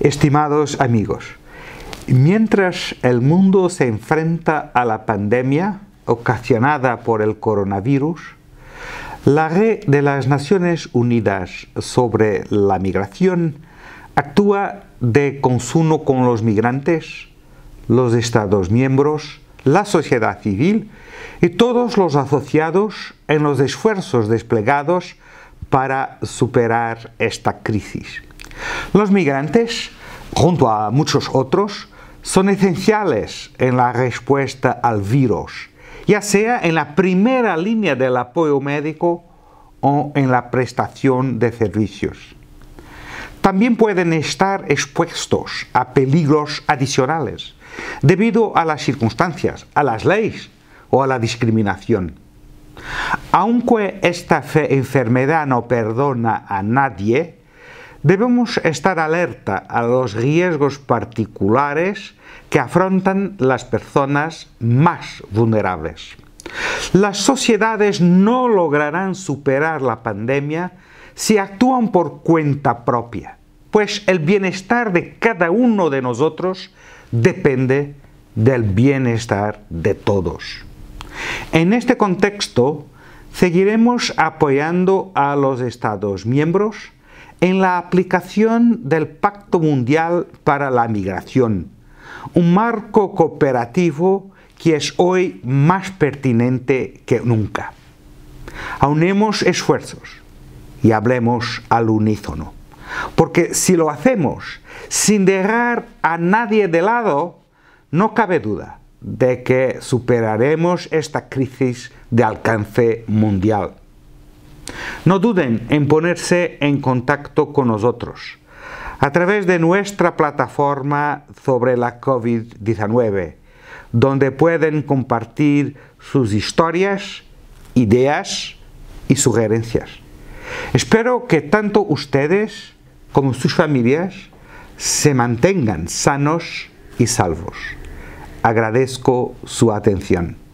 Estimados amigos, mientras el mundo se enfrenta a la pandemia ocasionada por el coronavirus, la Red de las Naciones Unidas sobre la Migración actúa de consumo con los migrantes, los Estados miembros, la sociedad civil y todos los asociados en los esfuerzos desplegados para superar esta crisis. Los migrantes, junto a muchos otros, son esenciales en la respuesta al virus, ya sea en la primera línea del apoyo médico o en la prestación de servicios. También pueden estar expuestos a peligros adicionales debido a las circunstancias, a las leyes o a la discriminación. Aunque esta enfermedad no perdona a nadie, Debemos estar alerta a los riesgos particulares que afrontan las personas más vulnerables. Las sociedades no lograrán superar la pandemia si actúan por cuenta propia, pues el bienestar de cada uno de nosotros depende del bienestar de todos. En este contexto, seguiremos apoyando a los Estados miembros en la aplicación del Pacto Mundial para la Migración, un marco cooperativo que es hoy más pertinente que nunca. Aunemos esfuerzos y hablemos al unísono, porque si lo hacemos sin dejar a nadie de lado, no cabe duda de que superaremos esta crisis de alcance mundial. No duden en ponerse en contacto con nosotros a través de nuestra plataforma sobre la COVID-19, donde pueden compartir sus historias, ideas y sugerencias. Espero que tanto ustedes como sus familias se mantengan sanos y salvos. Agradezco su atención.